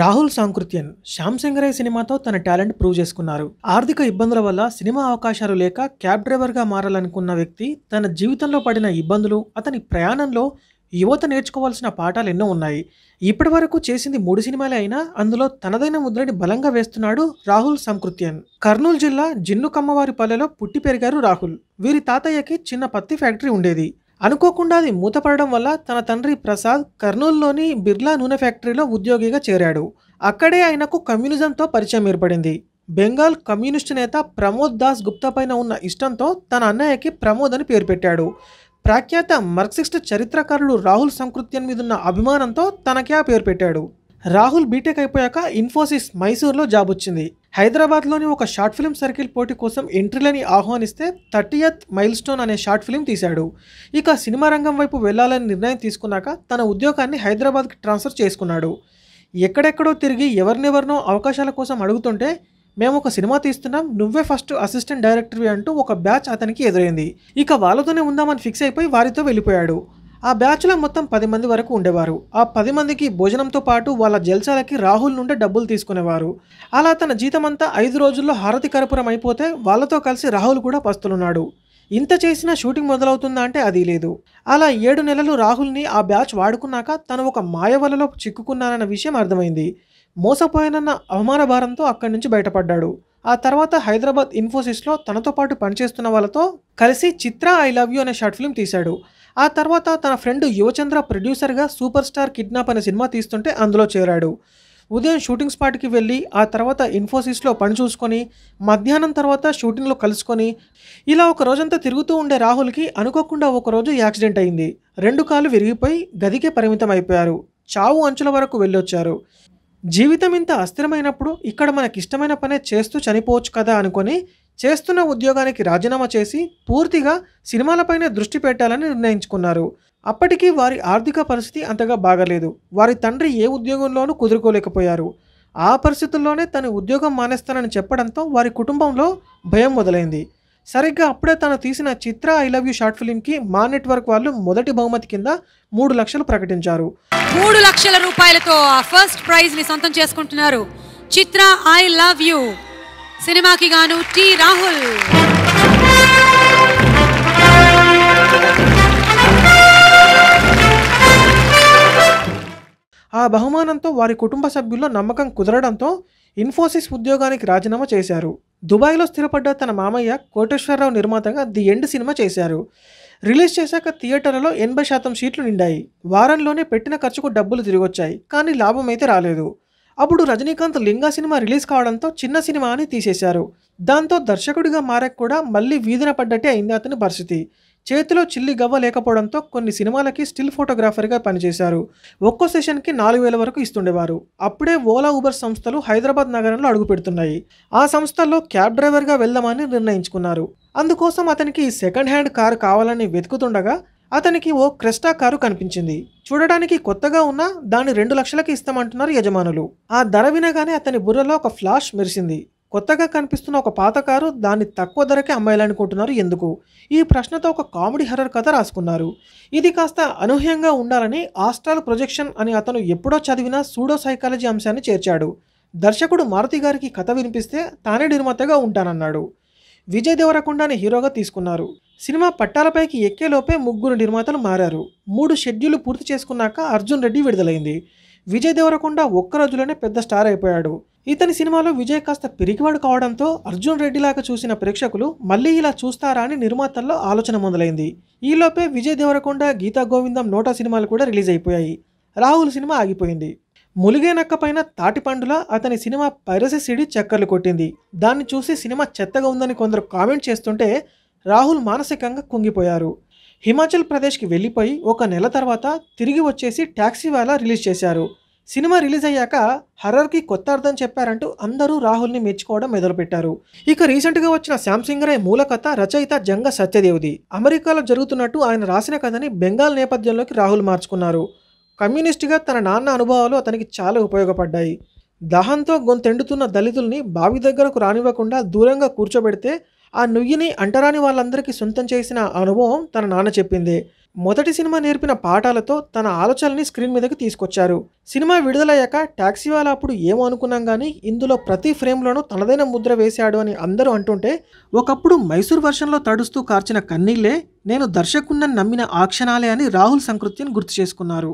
రాహుల్ సాంకృత్యన్ శ్యామ్ సింగరే సినిమాతో తన talent prove చేసుకున్నారు ఆర్థిక ఇబ్బందుల వల్ల సినిమా అవకాశాలు లేక క్యాబ్ డ్రైవర్గా మారాలనుకున్న వ్యక్తి తన జీవితంలో పడిన ఇబ్బందులు అతని ప్రయాణంలో యువత నేర్చుకోవాల్సిన పాఠాలు ఎన్నో ఉన్నాయి ఇప్పటి వరకు చేసింది మూడు సినిమాలే అయినా అందులో తనదైన ముద్రని బలంగా వేస్తున్నాడు రాహుల్ సంకృత్యన్ కర్నూలు జిల్లా జిన్నుకమ్మవారి పల్లెలో పుట్టి పెరిగారు రాహుల్ వీరి తాతయ్యకి చిన్న పత్తి ఫ్యాక్టరీ ఉండేది అనుకోకుండా అది మూతపడడం వల్ల తన తండ్రి ప్రసాద్ కర్నూలులోని బిర్లా నూనె ఫ్యాక్టరీలో ఉద్యోగిగా చేరాడు అక్కడే ఆయనకు కమ్యూనిజంతో పరిచయం ఏర్పడింది బెంగాల్ కమ్యూనిస్టు నేత ప్రమోద్ దాస్ గుప్తా పైన ఉన్న ఇష్టంతో తన అన్నయ్యకి ప్రమోద్ అని పేరు పెట్టాడు ప్రఖ్యాత మార్క్సిస్ట్ చరిత్రకారుడు రాహుల్ సంకృత్యం మీద ఉన్న అభిమానంతో తనకే ఆ పేరు పెట్టాడు రాహుల్ బీటెక్ అయిపోయాక ఇన్ఫోసిస్ మైసూర్లో జాబ్ వచ్చింది హైదరాబాద్లోని ఒక షార్ట్ ఫిల్మ్ సర్కిల్ పోటీ కోసం ఎంట్రీలని ఆహ్వానిస్తే థర్టీయత్ మైల్ స్టోన్ అనే షార్ట్ ఫిల్మ్ తీశాడు ఇక సినిమా రంగం వైపు వెళ్లాలని నిర్ణయం తీసుకున్నాక తన ఉద్యోగాన్ని హైదరాబాద్కి ట్రాన్స్ఫర్ చేసుకున్నాడు ఎక్కడెక్కడో తిరిగి ఎవరినెవరినో అవకాశాల కోసం అడుగుతుంటే మేము ఒక సినిమా తీస్తున్నాం నువ్వే ఫస్ట్ అసిస్టెంట్ డైరెక్టర్వి అంటూ ఒక బ్యాచ్ అతనికి ఎదురైంది ఇక వాళ్ళతోనే ఉందామని ఫిక్స్ అయిపోయి వారితో వెళ్ళిపోయాడు ఆ బ్యాచ్లో మొత్తం పది మంది వరకు ఉండేవారు ఆ పది మందికి భోజనంతో పాటు వాళ్ళ జల్సాలకి రాహుల్ నుండి డబ్బులు తీసుకునేవారు అలా తన జీతమంతా ఐదు రోజుల్లో హారతి కర్పూరం అయిపోతే వాళ్ళతో కలిసి రాహుల్ కూడా పస్తులున్నాడు ఇంత చేసినా షూటింగ్ మొదలవుతుందా అంటే అది లేదు అలా ఏడు నెలలు రాహుల్ని ఆ బ్యాచ్ వాడుకున్నాక తను ఒక మాయవలలో చిక్కుకున్నానన్న విషయం అర్థమైంది మోసపోయానన్న అవమాన భారంతో అక్కడి నుంచి బయటపడ్డాడు ఆ తర్వాత హైదరాబాద్ ఇన్ఫోసిస్లో తనతో పాటు పనిచేస్తున్న వాళ్ళతో కలిసి చిత్ర ఐ లవ్ యూ అనే షార్ట్ ఫిల్మ్ తీశాడు ఆ తర్వాత తన ఫ్రెండ్ యువచంద్ర ప్రొడ్యూసర్గా సూపర్ స్టార్ కిడ్నాప్ అనే సినిమా తీస్తుంటే అందులో చేరాడు ఉదయం షూటింగ్ స్పాట్కి వెళ్ళి ఆ తర్వాత ఇన్ఫోసిస్లో పని చూసుకొని మధ్యాహ్నం తర్వాత షూటింగ్లో కలుసుకొని ఇలా ఒక రోజంతా తిరుగుతూ ఉండే రాహుల్కి అనుకోకుండా ఒకరోజు యాక్సిడెంట్ అయింది రెండు కాలు విరిగిపోయి గదికే పరిమితం అయిపోయారు చావు అంచుల వరకు వెళ్ళొచ్చారు జీవితం ఇంత అస్థిరమైనప్పుడు ఇక్కడ మనకిష్టమైన పనే చేస్తూ చనిపోవచ్చు కదా అనుకొని చేస్తున్న ఉద్యోగానికి రాజీనామా చేసి పూర్తిగా సినిమాలపైనే దృష్టి పెట్టాలని నిర్ణయించుకున్నారు అప్పటికీ వారి ఆర్థిక పరిస్థితి అంతగా బాగలేదు వారి తండ్రి ఏ ఉద్యోగంలోనూ కుదురుకోలేకపోయారు ఆ పరిస్థితుల్లోనే తను ఉద్యోగం మానేస్తానని చెప్పడంతో వారి కుటుంబంలో భయం మొదలైంది సరిగ్గా అప్పుడే తను తీసిన Chitra I love you short ఫిలింకి మా నెట్వర్క్ వాళ్ళు మొదటి బహుమతి కింద మూడు లక్షలు ప్రకటించారు మూడు లక్షల రూపాయలతో ఫస్ట్ ప్రైజ్ ని సొంతం చేసుకుంటున్నారు చిత్ర ఐ లవ్ యూ సినిమాకి గాను టి రాహుల్ ఆ బహుమానంతో వారి కుటుంబ సభ్యుల్లో నమ్మకం కుదరడంతో ఇన్ఫోసిస్ ఉద్యోగానికి రాజీనామా చేశారు దుబాయ్లో స్థిరపడ్డ తన మామయ్య కోటేశ్వరరావు నిర్మాతగా ది ఎండ్ సినిమా చేశారు రిలీజ్ చేశాక థియేటర్లలో ఎనభై శాతం సీట్లు నిండాయి వారంలోనే పెట్టిన ఖర్చుకు డబ్బులు తిరిగొచ్చాయి కానీ లాభం అయితే రాలేదు అప్పుడు రజనీకాంత్ లింగా సినిమా రిలీజ్ కావడంతో చిన్న సినిమా అని తీసేశారు దాంతో దర్శకుడిగా మారక్ కూడా మళ్ళీ వీధిన పడ్డట్టే అయింది అతని పరిస్థితి చేతిలో చిల్లి గవ్వ లేకపోవడంతో కొన్ని సినిమాలకి స్టిల్ ఫోటోగ్రాఫర్గా పనిచేశారు ఒక్కో సెషన్కి నాలుగు వేల వరకు ఇస్తుండేవారు అప్పుడే ఓలా ఉబర్ సంస్థలు హైదరాబాద్ నగరంలో అడుగుపెడుతున్నాయి ఆ సంస్థల్లో క్యాబ్ డ్రైవర్గా వెళ్దామని నిర్ణయించుకున్నారు అందుకోసం అతనికి సెకండ్ హ్యాండ్ కారు కావాలని వెతుకుతుండగా అతనికి ఓ క్రెస్టా కారు కనిపించింది చూడడానికి కొత్తగా ఉన్నా దాన్ని రెండు లక్షలకి ఇస్తామంటున్నారు యజమానులు ఆ ధర వినగానే అతని బుర్రలో ఒక ఫ్లాష్ మెరిసింది కొత్తగా కనిపిస్తున్న ఒక పాత కారు దాన్ని తక్కువ ధరకే అమ్మాయాలనుకుంటున్నారు ఎందుకు ఈ ప్రశ్నతో ఒక కామెడీ హర్రర్ కథ రాసుకున్నారు ఇది కాస్త అనూహ్యంగా ఉండాలని ఆస్ట్రాల్ ప్రొజెక్షన్ అని అతను ఎప్పుడో చదివిన సూడో సైకాలజీ అంశాన్ని చేర్చాడు దర్శకుడు మారుతి గారికి కథ వినిపిస్తే తానే నిర్మాతగా ఉంటానన్నాడు విజయ్ దేవరకొండని హీరోగా తీసుకున్నారు సినిమా పట్టాలపైకి ఎక్కేలోపే ముగ్గురు నిర్మాతలు మారారు మూడు షెడ్యూల్ పూర్తి చేసుకున్నాక అర్జున్ రెడ్డి విడుదలైంది విజయ్ దేవరకొండ ఒక్క రోజులోనే పెద్ద స్టార్ అయిపోయాడు ఇతని సినిమాలో విజయ్ కాస్త పిరికివాడు కావడంతో అర్జున్ రెడ్డిలాగా చూసిన ప్రేక్షకులు మళ్ళీ ఇలా చూస్తారా అని నిర్మాతల్లో ఆలోచన మొదలైంది ఈలోపే విజయ్ దేవరకొండ గీతా గోవిందం నోటా సినిమాలు కూడా రిలీజ్ అయిపోయాయి రాహుల్ సినిమా ఆగిపోయింది ములిగేనక్క పైన తాటిపండులా అతని సినిమా పైరసి సిడి చక్కర్లు కొట్టింది దాన్ని చూసి సినిమా చెత్తగా ఉందని కొందరు కామెంట్ చేస్తుంటే రాహుల్ మానసికంగా కుంగిపోయారు హిమాచల్ ప్రదేశ్కి వెళ్ళిపోయి ఒక నెల తర్వాత తిరిగి వచ్చేసి ట్యాక్సీ వాలా రిలీజ్ చేశారు సినిమా రిలీజ్ అయ్యాక హర్రర్కి కొత్త అర్థం చెప్పారంటూ అందరూ రాహుల్ని మెచ్చుకోవడం మొదలుపెట్టారు ఇక రీసెంట్గా వచ్చిన శాంసింగ్ రాయ్ మూల కథ రచయిత జంగ సత్యదేవుది అమెరికాలో జరుగుతున్నట్టు ఆయన రాసిన కథని బెంగాల్ నేపథ్యంలోకి రాహుల్ మార్చుకున్నారు కమ్యూనిస్టుగా తన నాన్న అనుభవాలు అతనికి చాలా ఉపయోగపడ్డాయి దహంతో గొంతెండుతున్న దళితుల్ని బావి దగ్గరకు రానివ్వకుండా దూరంగా కూర్చోబెడితే ఆ నుయ్యిని అంటరాని వాళ్ళందరికీ సొంతం చేసిన అనుభవం తన నాన్న చెప్పింది మొదటి సినిమా నేర్పిన పాఠాలతో తన ఆలోచనని స్క్రీన్ మీదకి తీసుకొచ్చారు సినిమా విడుదలయ్యాక ట్యాక్సీ వాళ్ళ అప్పుడు ఏమో అనుకున్నాం కానీ ఇందులో ప్రతి ఫ్రేమ్లోనూ తనదైన ముద్ర వేశాడు అని అందరూ అంటుంటే ఒకప్పుడు మైసూర్ వర్షన్లో తడుస్తూ కార్చిన కన్నీళ్లే నేను దర్శకుణ్ణని నమ్మిన ఆ క్షణాలే అని రాహుల్ సంకృతిని గుర్తు చేసుకున్నారు